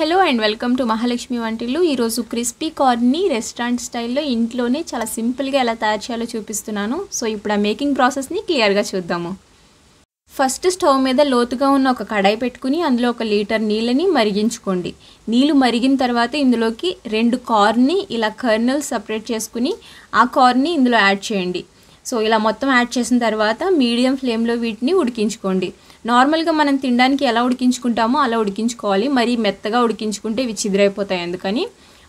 hello and welcome to Mahalakshmi Vantillu ఈరోజు crispy కార్న్ని restaurant స్టైల్లో ఇంట్లోనే చాలా సింపుల్గా ఎలా తయారు చేయాలో చూపిస్తున్నాను సో ఇప్పుడు ఆ మేకింగ్ ప్రాసెస్ని క్లియర్గా చూద్దాము ఫస్ట్ స్టవ్ మీద లోతుగా ఉన్న ఒక కడాయి పెట్టుకుని అందులో ఒక లీటర్ నీళ్ళని మరిగించుకోండి నీళ్ళు మరిగిన తర్వాత ఇందులోకి రెండు కార్న్ని ఇలా కర్నల్ సపరేట్ చేసుకుని ఆ కార్న్ని ఇందులో యాడ్ చేయండి సో ఇలా మొత్తం యాడ్ చేసిన తర్వాత మీడియం ఫ్లేమ్లో వీటిని ఉడికించుకోండి నార్మల్గా మనం తినడానికి ఎలా ఉడికించుకుంటామో అలా ఉడికించుకోవాలి మరీ మెత్తగా ఉడికించుకుంటే ఇవి చిదిరైపోతాయి అందుకని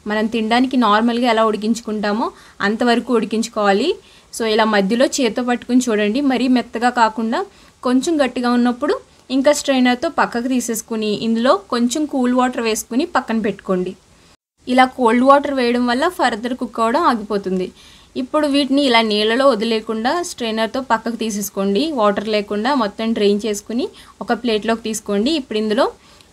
మనం తినడానికి నార్మల్గా ఎలా ఉడికించుకుంటామో అంతవరకు ఉడికించుకోవాలి సో ఇలా మధ్యలో చేతితో పట్టుకుని చూడండి మరీ మెత్తగా కాకుండా కొంచెం గట్టిగా ఉన్నప్పుడు ఇంకా స్ట్రైనర్తో పక్కకు తీసేసుకుని ఇందులో కొంచెం కూల్ వాటర్ వేసుకుని పక్కన పెట్టుకోండి ఇలా కోల్డ్ వాటర్ వేయడం వల్ల ఫర్దర్ కుక్ అవడం ఆగిపోతుంది ఇప్పుడు వీటిని ఇలా నీళ్ళలో వదిలేకుండా స్ట్రైనర్తో పక్కకు తీసేసుకోండి వాటర్ లేకుండా మొత్తం డ్రైన్ చేసుకుని ఒక ప్లేట్లోకి తీసుకోండి ఇప్పుడు ఇందులో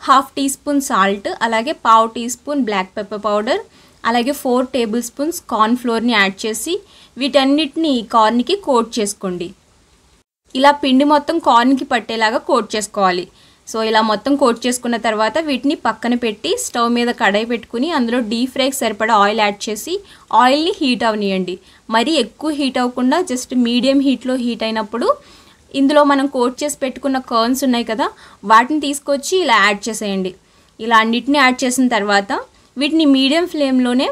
హాఫ్ టీ స్పూన్ సాల్ట్ అలాగే పావు teaspoon black pepper powder అలాగే ఫోర్ టేబుల్ స్పూన్స్ కార్న్ ఫ్లోర్ని యాడ్ చేసి వీటన్నిటిని కార్న్కి కోట్ చేసుకోండి ఇలా పిండి మొత్తం కార్న్కి పట్టేలాగా కోట్ చేసుకోవాలి సో ఇలా మొత్తం కోట్ చేసుకున్న తర్వాత వీటిని పక్కన పెట్టి స్టవ్ మీద కడాయి పెట్టుకుని అందులో డీప్ ఫ్రైకి సరిపడా ఆయిల్ యాడ్ చేసి ఆయిల్ని హీట్ అవనియండి మరీ ఎక్కువ హీట్ అవ్వకుండా జస్ట్ మీడియం హీట్లో హీట్ అయినప్పుడు ఇందులో మనం కోట్ చేసి పెట్టుకున్న కర్న్స్ ఉన్నాయి కదా వాటిని తీసుకొచ్చి ఇలా యాడ్ చేసేయండి ఇలా అన్నిటిని యాడ్ చేసిన తర్వాత వీటిని మీడియం ఫ్లేమ్లోనే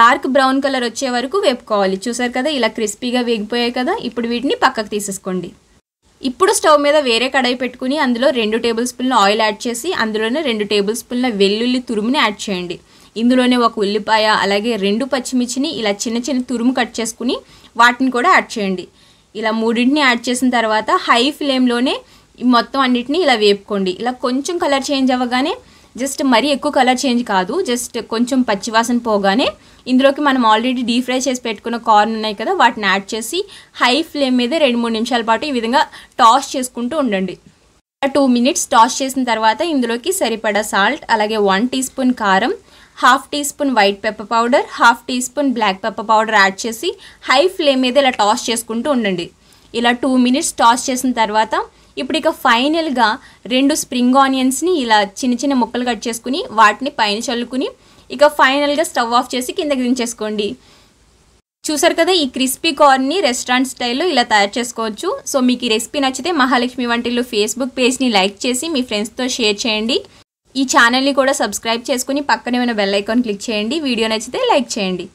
డార్క్ బ్రౌన్ కలర్ వచ్చే వరకు వేపుకోవాలి చూసారు కదా ఇలా క్రిస్పీగా వేగిపోయాయి కదా ఇప్పుడు వీటిని పక్కకు తీసేసుకోండి ఇప్పుడు స్టవ్ మీద వేరే కడాయి పెట్టుకుని అందులో రెండు టేబుల్ స్పూన్ల ఆయిల్ యాడ్ చేసి అందులోనే రెండు టేబుల్ స్పూన్ల వెల్లుల్లి తురుముని యాడ్ చేయండి ఇందులోనే ఒక ఉల్లిపాయ అలాగే రెండు పచ్చిమిర్చిని ఇలా చిన్న చిన్న తురుము కట్ చేసుకుని వాటిని కూడా యాడ్ చేయండి ఇలా మూడింటిని యాడ్ చేసిన తర్వాత హై ఫ్లేమ్లోనే మొత్తం అన్నిటిని ఇలా వేపుకోండి ఇలా కొంచెం కలర్ చేంజ్ అవ్వగానే జస్ట్ మరీ ఎక్కువ కలర్ చేంజ్ కాదు జస్ట్ కొంచెం పచ్చివాసన పోగానే ఇందులోకి మనం ఆల్రెడీ డీప్ ఫ్రై చేసి పెట్టుకున్న కార్న్ ఉన్నాయి కదా వాటిని యాడ్ చేసి హై ఫ్లేమ్ మీద రెండు మూడు నిమిషాల పాటు ఈ విధంగా టాస్ చేసుకుంటూ ఉండండి టూ మినిట్స్ టాస్ చేసిన తర్వాత ఇందులోకి సరిపడా సాల్ట్ అలాగే వన్ టీ స్పూన్ కారం half teaspoon white pepper powder half teaspoon black pepper powder add చేసి హై ఫ్లేమ్ మీద ఇలా టాస్ చేసుకుంటూ ఉండండి ఇలా టూ మినిట్స్ టాస్ చేసిన తర్వాత ఇప్పుడు ఇక ఫైనల్గా రెండు స్ప్రింగ్ ఆనియన్స్ని ఇలా చిన్న చిన్న ముక్కలు కట్ చేసుకుని వాటిని పైన చల్లుకుని ఇక ఫైనల్గా స్టవ్ ఆఫ్ చేసి కిందకి దించేసుకోండి చూసారు కదా ఈ క్రిస్పీ కార్న్ని రెస్టారెంట్ స్టైల్లో ఇలా తయారు చేసుకోవచ్చు సో మీకు ఈ రెసిపీ నచ్చితే మహాలక్ష్మి వంటిల్లు ఫేస్బుక్ పేజ్ని లైక్ చేసి మీ ఫ్రెండ్స్తో షేర్ చేయండి ఈ ఛానల్ని కూడా సబ్స్క్రైబ్ చేసుకుని పక్కనే ఉన్న బెల్ ఐకాన్ క్లిక్ చేయండి వీడియో నచ్చితే లైక్ చేయండి